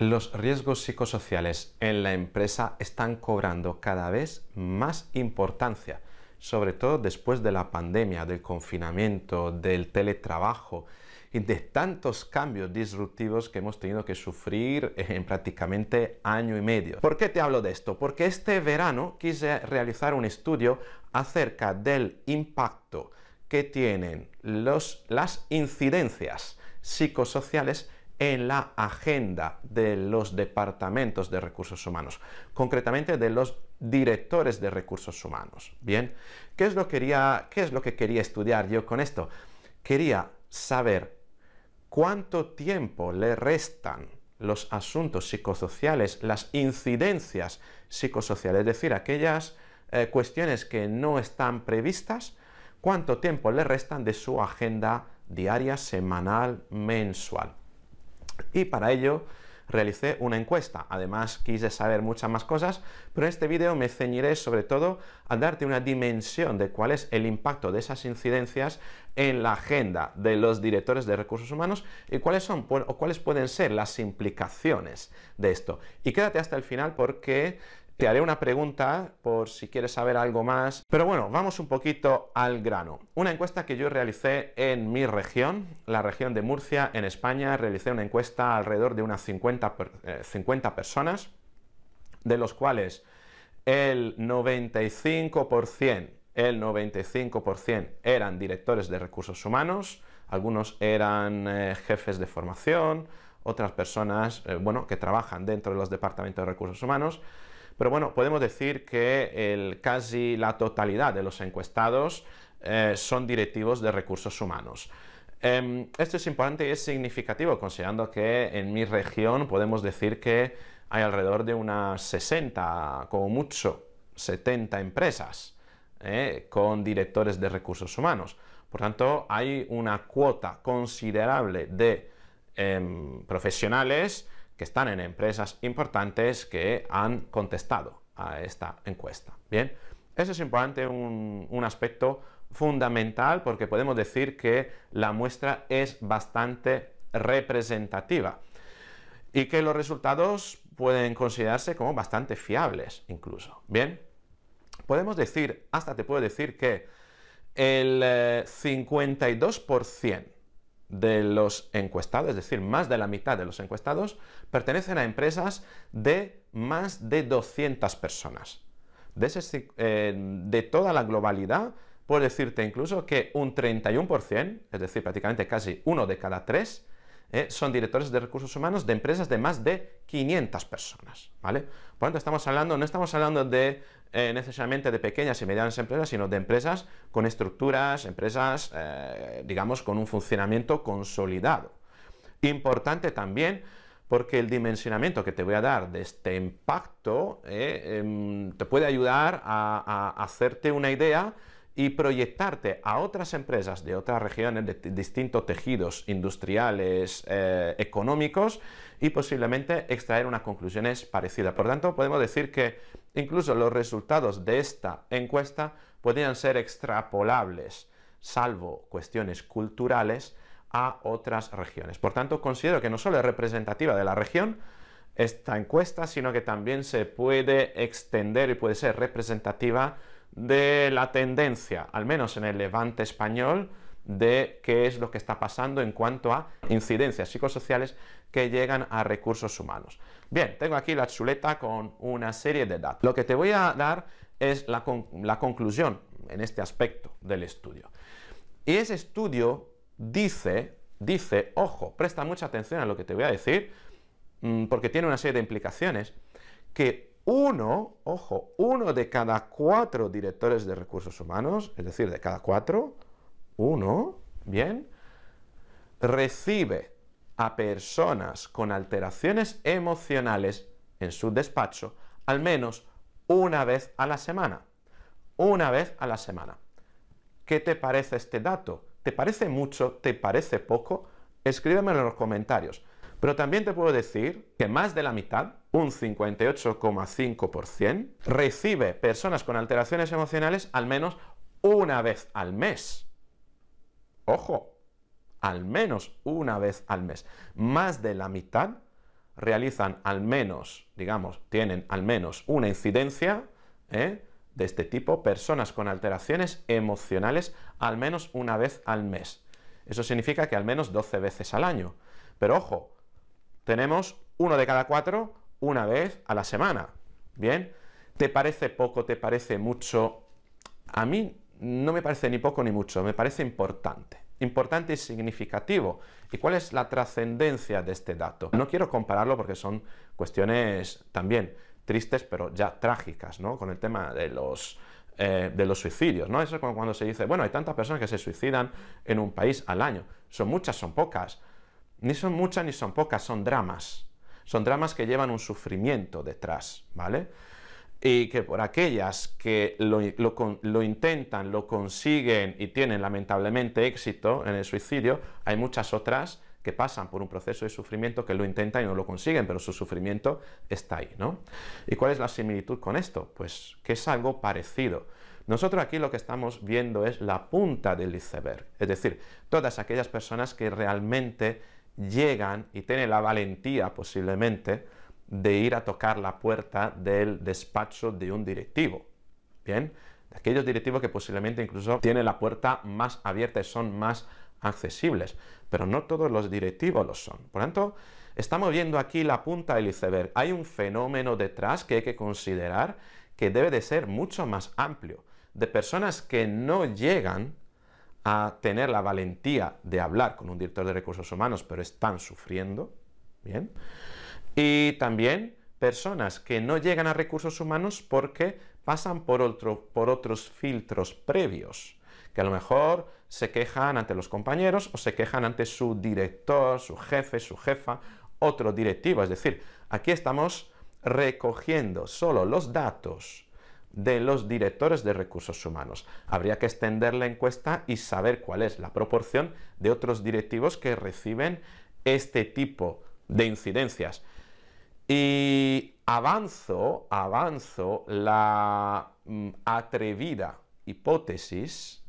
Los riesgos psicosociales en la empresa están cobrando cada vez más importancia, sobre todo después de la pandemia, del confinamiento, del teletrabajo y de tantos cambios disruptivos que hemos tenido que sufrir en prácticamente año y medio. ¿Por qué te hablo de esto? Porque este verano quise realizar un estudio acerca del impacto que tienen las incidencias psicosociales en la agenda de los departamentos de recursos humanos, concretamente de los directores de recursos humanos. Bien, ¿qué es lo, que quería estudiar yo con esto? Quería saber cuánto tiempo le restan los asuntos psicosociales, las incidencias psicosociales, es decir, aquellas eh, cuestiones que no están previstas, cuánto tiempo le restan de su agenda diaria, semanal, mensual y para ello realicé una encuesta. Además quise saber muchas más cosas, pero en este vídeo me ceñiré sobre todo a darte una dimensión de cuál es el impacto de esas incidencias en la agenda de los directores de recursos humanos y cuáles son o cuáles pueden ser las implicaciones de esto. Y quédate hasta el final porque te haré una pregunta por si quieres saber algo más. Pero bueno, vamos un poquito al grano. Una encuesta que yo realicé en mi región, la región de Murcia, en España, realicé una encuesta alrededor de unas 50, eh, personas, de los cuales el 95%, el 95% eran directores de recursos humanos, algunos eran eh, jefes de formación, otras personas, eh, bueno, que trabajan dentro de los departamentos de recursos humanos, pero bueno, podemos decir que casi la totalidad de los encuestados eh, son directivos de recursos humanos. Em, esto es importante y es significativo, considerando que en mi región podemos decir que hay alrededor de unas 60, como mucho, 70 empresas eh, con directores de recursos humanos. Por tanto, hay una cuota considerable de em, profesionales que están en empresas importantes que han contestado a esta encuesta. Bien, eso es importante, un, un aspecto fundamental porque podemos decir que la muestra es bastante representativa y que los resultados pueden considerarse como bastante fiables incluso. Bien, podemos decir, hasta te puedo decir que el 52% eh, de los encuestados, es decir, más de la mitad de los encuestados, pertenecen a empresas de más de 200 personas. Eh, de, toda la globalidad, puedo decirte incluso que un 31%, es decir, prácticamente casi uno de cada tres, ¿eh? son directores de recursos humanos de empresas de más de 500 personas, ¿vale? Por lo tanto, estamos hablando, no estamos hablando de eh, necesariamente de pequeñas y medianas empresas, sino de empresas con estructuras, empresas, eh, digamos, con un funcionamiento consolidado. Importante también porque el dimensionamiento que te voy a dar de este impacto em, te puede ayudar a hacerte una idea y proyectarte a otras empresas de otras regiones, de distintos tejidos industriales, eh, económicos, y posiblemente extraer unas conclusiones parecidas. Por tanto, podemos decir que incluso los resultados de esta encuesta podrían ser extrapolables, salvo cuestiones culturales, a otras regiones. Por tanto, considero que no solo es representativa de la región, esta encuesta, sino que también se puede extender y puede ser representativa de la tendencia, al menos en el levante español, de qué es lo que está pasando en cuanto a incidencias psicosociales que llegan a recursos humanos. Bien, tengo aquí la chuleta con una serie de datos. Lo que te voy a dar es la, conclusión en este aspecto del estudio. Y ese estudio dice, dice, ojo, presta mucha atención a lo que te voy a decir, mm, porque tiene una serie de implicaciones, que uno, ojo, uno de cada cuatro directores de recursos humanos, es decir, de cada cuatro, uno, bien, recibe a personas con alteraciones emocionales en su despacho al menos una vez a la semana. Una vez a la semana. ¿Qué te parece este dato? ¿Te parece mucho? ¿Te parece poco? Escríbeme en los comentarios. Pero también te puedo decir que más de la mitad, un 58,5%, recibe personas con alteraciones emocionales al menos una vez al mes. Ojo, al menos una vez al mes. Más de la mitad realizan al menos, digamos, tienen al menos una incidencia ¿eh? de este tipo, personas con alteraciones emocionales al menos una vez al mes. Eso significa que al menos 12 veces al año. Pero ojo, tenemos uno de cada cuatro una vez a la semana. ¿Bien? ¿Te parece poco? ¿Te parece mucho? A mí no me parece ni poco ni mucho, me parece importante. Importante y significativo. ¿Y cuál es la trascendencia de este dato? No quiero compararlo porque son cuestiones también tristes, pero ya trágicas, ¿no? Con el tema de los, eh, de los suicidios, ¿no? Eso es como cuando se dice, bueno, hay tantas personas que se suicidan en un país al año. Son muchas, son pocas. Ni son muchas ni son pocas, son dramas. Son dramas que llevan un sufrimiento detrás, ¿vale? Y que por aquellas que lo, intentan, lo consiguen y tienen lamentablemente éxito en el suicidio, hay muchas otras que pasan por un proceso de sufrimiento, que lo intentan y no lo consiguen, pero su sufrimiento está ahí, ¿no? ¿Y cuál es la similitud con esto? Pues que es algo parecido. Nosotros aquí lo que estamos viendo es la punta del iceberg, es decir, todas aquellas personas que realmente llegan y tienen la valentía posiblemente de ir a tocar la puerta del despacho de un directivo. Bien, aquellos directivos que posiblemente incluso tienen la puerta más abierta y son más accesibles, pero no todos los directivos lo son. Por tanto, estamos viendo aquí la punta del iceberg. Hay un fenómeno detrás que hay que considerar que debe de ser mucho más amplio, de personas que no llegan a tener la valentía de hablar con un director de recursos humanos, pero están sufriendo, ¿bien? Y también personas que no llegan a recursos humanos porque pasan por, otro, por otros filtros previos, que a lo mejor se quejan ante los compañeros o se quejan ante su director, su jefe, su jefa, otro directivo. Es decir, aquí estamos recogiendo solo los datos de los directores de recursos humanos. Habría que extender la encuesta y saber cuál es la proporción de otros directivos que reciben este tipo de incidencias. Y avanzo, avanzo la mm, atrevida hipótesis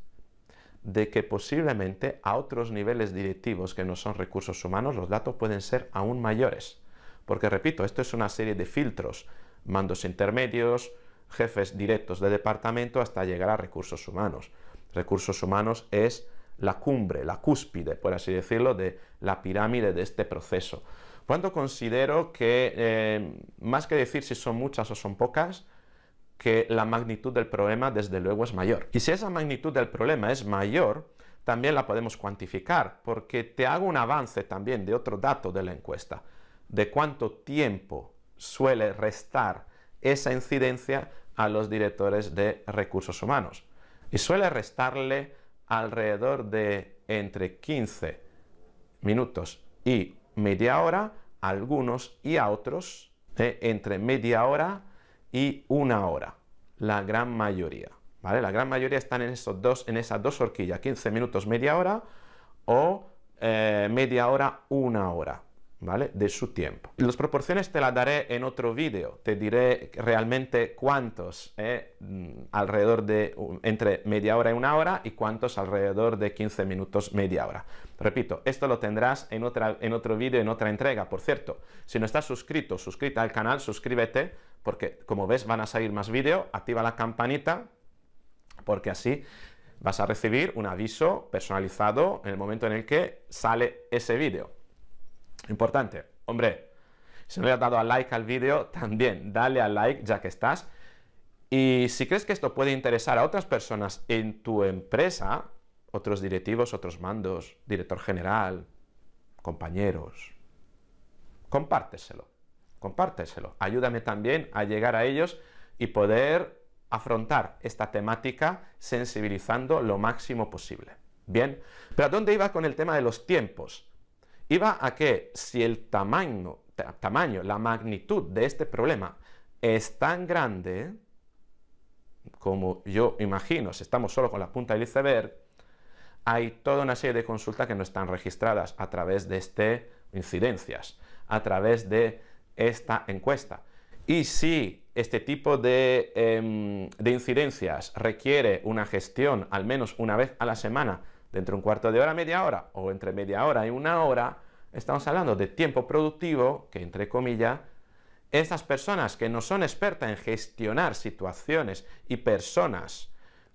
de que posiblemente a otros niveles directivos que no son recursos humanos los datos pueden ser aún mayores. Porque repito, esto es una serie de filtros, mandos intermedios, jefes directos de departamento hasta llegar a recursos humanos. Recursos humanos es la cumbre, la cúspide, por así decirlo, de la pirámide de este proceso. cuando considero que, eh, más que decir si son muchas o son pocas, que la magnitud del problema desde luego es mayor. Y si esa magnitud del problema es mayor, también la podemos cuantificar, porque te hago un avance también de otro dato de la encuesta, de cuánto tiempo suele restar esa incidencia a los directores de recursos humanos y suele restarle alrededor de entre 15 minutos y media hora a algunos y a otros eh, entre media hora y una hora, la gran mayoría. ¿vale? La gran mayoría están en, esos dos, en esas dos horquillas, 15 minutos, media hora o eh, media hora, una hora. ¿vale? De su tiempo. Las proporciones te las daré en otro vídeo, te diré realmente cuántos eh, mm, alrededor de entre media hora y una hora y cuántos alrededor de 15 minutos media hora. Repito, esto lo tendrás en, otro vídeo, en otra entrega. Por cierto, si no estás suscrito, suscrita al canal, suscríbete, porque como ves van a salir más vídeos, activa la campanita, porque así vas a recibir un aviso personalizado en el momento en el que sale ese vídeo. Importante, hombre, si no le has dado a like al vídeo, también dale a like ya que estás. Y si crees que esto puede interesar a otras personas en tu empresa, otros directivos, otros mandos, director general, compañeros, compárteselo, compárteselo. Ayúdame también a llegar a ellos y poder afrontar esta temática sensibilizando lo máximo posible. Bien, pero ¿a dónde iba con el tema de los tiempos? iba a que si el tamaño, tamaño, la magnitud de este problema es tan grande, como yo imagino, si estamos solo con la punta del iceberg, hay toda una serie de consultas que no están registradas a través de este incidencias, a través de esta encuesta. Y si este tipo de em, incidencias requiere una gestión al menos una vez a la semana dentro de un cuarto de hora, media hora, o entre media hora y una hora, estamos hablando de tiempo productivo, que entre comillas, esas personas que no son expertas en gestionar situaciones y personas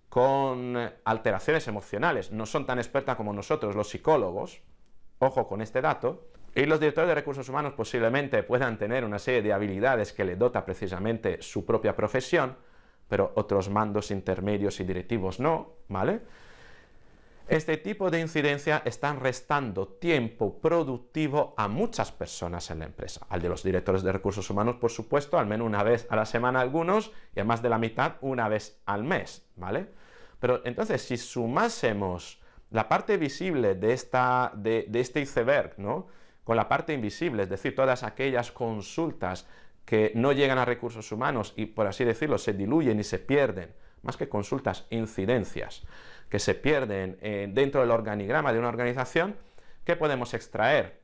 con alteraciones emocionales, no son tan expertas como nosotros los psicólogos, ojo con este dato, y los directores de recursos humanos posiblemente puedan tener una serie de habilidades que le dota precisamente su propia profesión, pero otros mandos intermedios y directivos no, ¿vale? Este tipo de incidencia están restando tiempo productivo a muchas personas en la empresa. Al de los directores de recursos humanos, por supuesto, al menos una vez a la semana algunos y a más de la mitad una vez al mes, ¿vale? Pero entonces, si sumásemos la parte visible de, de este iceberg, ¿no? Con la parte invisible, es decir, todas aquellas consultas que no llegan a recursos humanos y, por así decirlo, se diluyen y se pierden, más que consultas, incidencias que se pierden eh, dentro del organigrama de una organización, ¿qué podemos extraer?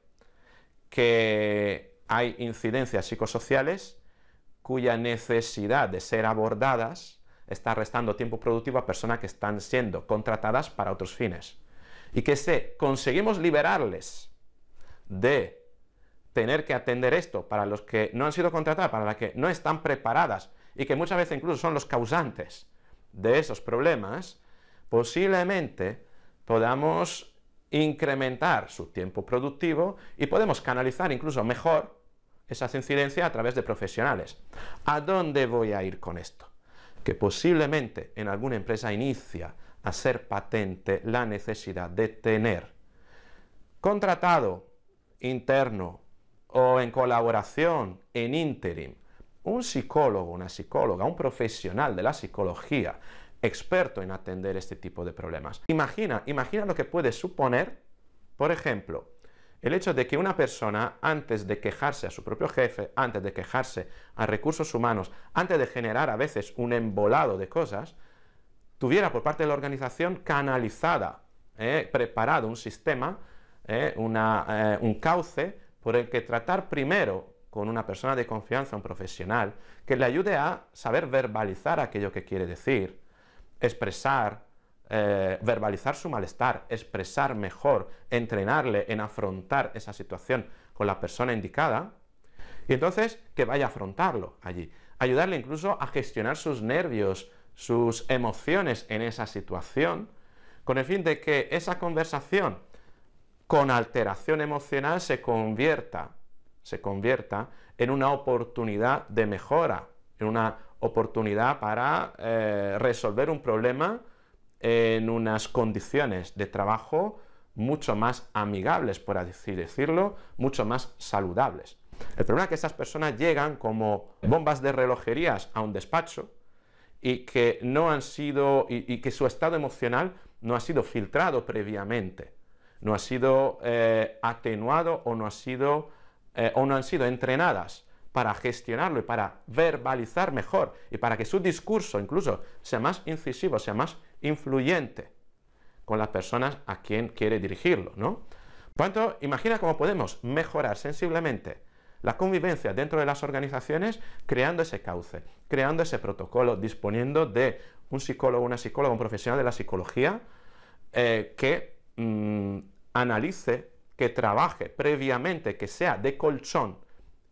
Que hay incidencias psicosociales cuya necesidad de ser abordadas está restando tiempo productivo a personas que están siendo contratadas para otros fines. Y que si conseguimos liberarles de tener que atender esto para los que no han sido contratadas, para las que no están preparadas y que muchas veces incluso son los causantes de esos problemas, posiblemente podamos incrementar su tiempo productivo y podemos canalizar incluso mejor esas incidencias a través de profesionales. ¿A dónde voy a ir con esto? Que posiblemente en alguna empresa inicia a ser patente la necesidad de tener contratado interno o en colaboración en interim un psicólogo, una psicóloga, un profesional de la psicología experto en atender este tipo de problemas. Imagina, imagina lo que puede suponer, por ejemplo, el hecho de que una persona, antes de quejarse a su propio jefe, antes de quejarse a recursos humanos, antes de generar a veces un embolado de cosas, tuviera por parte de la organización canalizada, ¿eh? preparado un sistema, ¿eh? Eh, un cauce por el que tratar primero con una persona de confianza, un profesional, que le ayude a saber verbalizar aquello que quiere decir, expresar, eh, verbalizar su malestar, expresar mejor, entrenarle en afrontar esa situación con la persona indicada, y entonces que vaya a afrontarlo allí. Ayudarle incluso a gestionar sus nervios, sus emociones en esa situación, con el fin de que esa conversación con alteración emocional se convierta, se convierta en una oportunidad de mejora en una oportunidad para eh, resolver un problema en unas condiciones de trabajo mucho más amigables, por así decirlo, mucho más saludables. El problema es que estas personas llegan como bombas de relojerías a un despacho y que no han sido, y, que su estado emocional no ha sido filtrado previamente, no ha sido eh, atenuado o no, ha sido, eh, o no han sido entrenadas para gestionarlo y para verbalizar mejor y para que su discurso incluso sea más incisivo, sea más influyente con las personas a quien quiere dirigirlo, ¿no? lo tanto, imagina cómo podemos mejorar sensiblemente la convivencia dentro de las organizaciones creando ese cauce, creando ese protocolo, disponiendo de un psicólogo, una psicóloga, un profesional de la psicología eh, que mm, analice, que trabaje previamente, que sea de colchón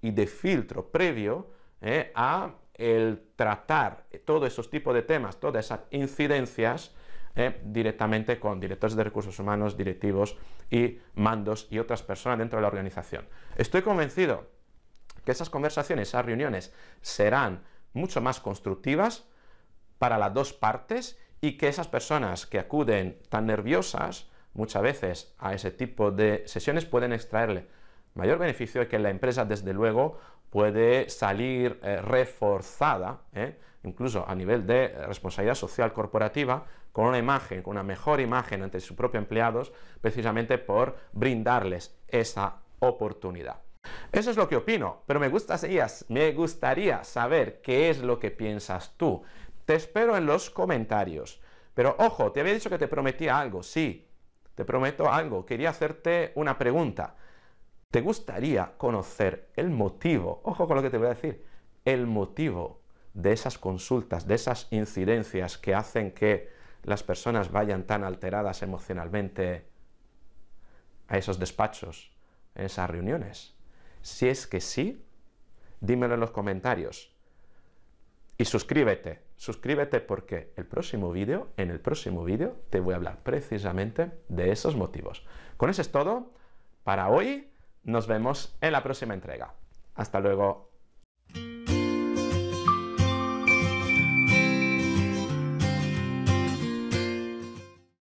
y de filtro previo eh, a el tratar todos esos tipos de temas, todas esas incidencias eh, directamente con directores de recursos humanos, directivos y mandos y otras personas dentro de la organización. Estoy convencido que esas conversaciones, esas reuniones serán mucho más constructivas para las dos partes y que esas personas que acuden tan nerviosas muchas veces a ese tipo de sesiones pueden extraerle mayor beneficio es que la empresa, desde luego, puede salir eh, reforzada, ¿eh? incluso a nivel de responsabilidad social corporativa, con una imagen, con una mejor imagen ante sus propios empleados, precisamente por brindarles esa oportunidad. Eso es lo que opino, pero me me gustaría saber qué es lo que piensas tú. Te espero en los comentarios. Pero ojo, te había dicho que te prometía algo, sí, te prometo algo. Quería hacerte una pregunta. ¿Te gustaría conocer el motivo? Ojo con lo que te voy a decir. El motivo de esas consultas, de esas incidencias que hacen que las personas vayan tan alteradas emocionalmente a esos despachos, a esas reuniones. Si es que sí, dímelo en los comentarios. Y suscríbete, suscríbete porque el próximo vídeo, en el próximo vídeo, te voy a hablar precisamente de esos motivos. Con eso es todo para hoy. Nos vemos en la próxima entrega. Hasta luego.